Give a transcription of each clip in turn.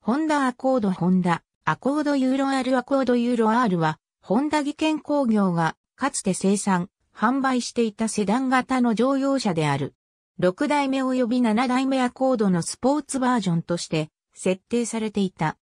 ホンダアコードホンダ、アコードユーロ R アコードユーロ R は、ホンダ技研工業が、かつて生産、販売していたセダン型の乗用車である。6代目及び7代目アコードのスポーツバージョンとして、設定されていた。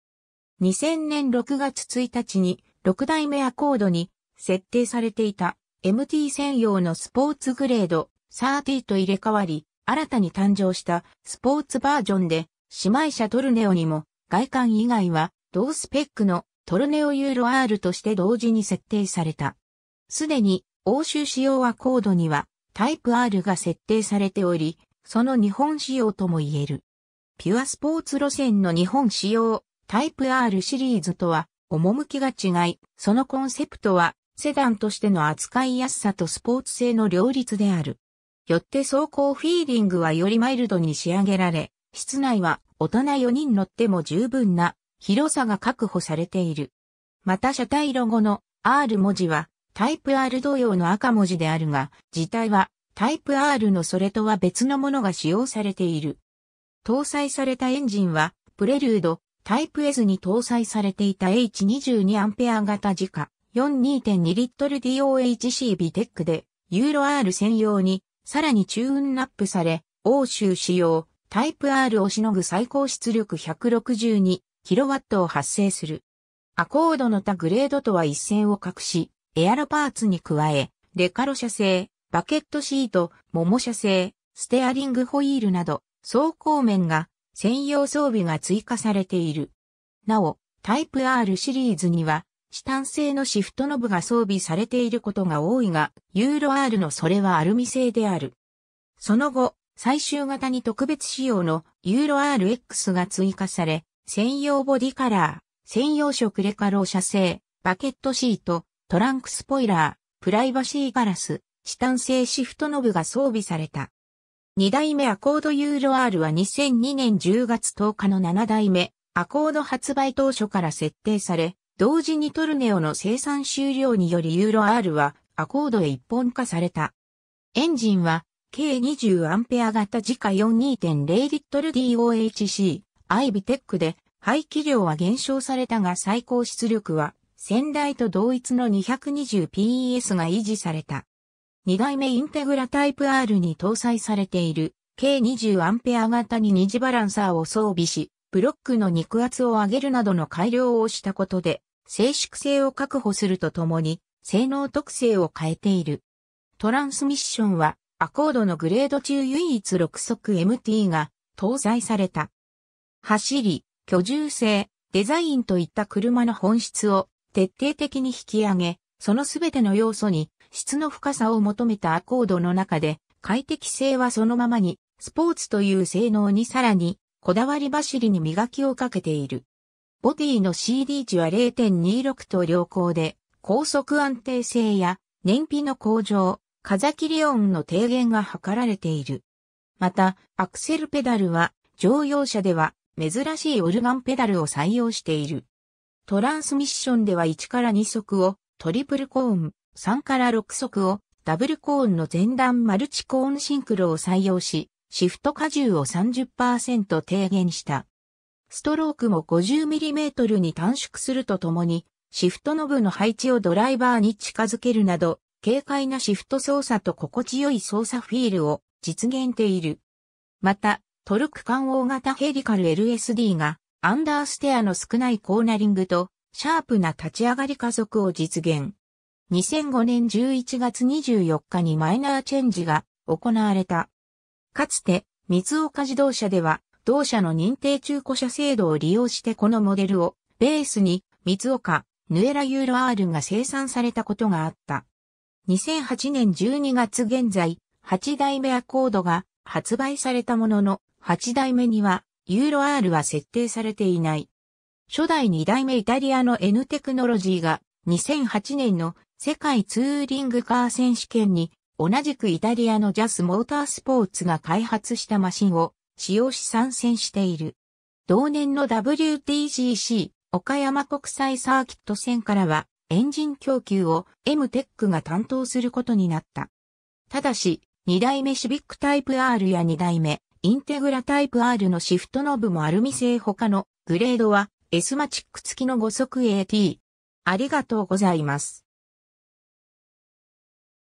2000年6月1日に、6代目アコードに、設定されていた、MT 専用のスポーツグレード、30と入れ替わり、新たに誕生した、スポーツバージョンで、姉妹車トルネオにも、外観以外は同スペックのトルネオユーロ R として同時に設定された。すでに欧州仕様はコードにはタイプ R が設定されており、その日本仕様とも言える。ピュアスポーツ路線の日本仕様タイプ R シリーズとは趣が違い、そのコンセプトはセダンとしての扱いやすさとスポーツ性の両立である。よって走行フィーリングはよりマイルドに仕上げられ、室内は大人4人乗っても十分な広さが確保されている。また車体ロゴの R 文字はタイプ R 同様の赤文字であるが、自体はタイプ R のそれとは別のものが使用されている。搭載されたエンジンは、プレリュード、タイプ S に搭載されていた H22A 型自家、42.2 l DOHC ビテックで、ユーロ R 専用に、さらにチューンナップされ、欧州仕様、タイプ R をしのぐ最高出力 162kW を発生する。アコードの他グレードとは一線を画し、エアロパーツに加え、レカロ社製、バケットシート、モモ社製、ステアリングホイールなど、走行面が専用装備が追加されている。なお、タイプ R シリーズには、チタン製のシフトノブが装備されていることが多いが、ユーロ R のそれはアルミ製である。その後、最終型に特別仕様のユーロ RX が追加され、専用ボディカラー、専用色レカロー車製、バケットシート、トランクスポイラー、プライバシーガラス、チタン製シフトノブが装備された。2代目アコードユーロ R は2002年10月10日の7代目アコード発売当初から設定され、同時にトルネオの生産終了によりユーロ R はアコードへ一本化された。エンジンは計 20A 型時価 42.0LDOHC、アイビテックで排気量は減少されたが最高出力は先代と同一の 220PS が維持された。2代目インテグラタイプ R に搭載されている計 20A 型に二次バランサーを装備し、ブロックの肉厚を上げるなどの改良をしたことで、静粛性を確保するとともに、性能特性を変えている。トランスミッションはアコードのグレード中唯一6速 MT が搭載された。走り、居住性、デザインといった車の本質を徹底的に引き上げ、そのすべての要素に質の深さを求めたアコードの中で快適性はそのままにスポーツという性能にさらにこだわり走りに磨きをかけている。ボディの CD 値は0.26と良好で高速安定性や燃費の向上、風切り音の低減が図られている。また、アクセルペダルは、乗用車では珍しいオルガンペダルを採用している。トランスミッションでは1から2速を、トリプルコーン、3から6速を、ダブルコーンの前段マルチコーンシンクロを採用し、シフト荷重を30%低減した。ストロークも 50mm に短縮するとともに、シフトノブの配置をドライバーに近づけるなど、軽快なシフト操作と心地よい操作フィールを実現している。また、トルク間大型ヘリカル LSD がアンダーステアの少ないコーナリングとシャープな立ち上がり加速を実現。2005年11月24日にマイナーチェンジが行われた。かつて、三岡自動車では、同社の認定中古車制度を利用してこのモデルをベースに、三岡、ヌエラユーロ R が生産されたことがあった。2008年12月現在、8代目アコードが発売されたものの、8代目には、ユーロ R は設定されていない。初代2代目イタリアの N テクノロジーが、2008年の世界ツーリングカー選手権に、同じくイタリアのジャスモータースポーツが開発したマシンを使用し参戦している。同年の WTGC 岡山国際サーキット戦からはエンジン供給を M テックが担当することになった。ただし、2代目シビックタイプ R や2代目インテグラタイプ R のシフトノブもアルミ製他のグレードは S マチック付きの5速 AT。ありがとうございます。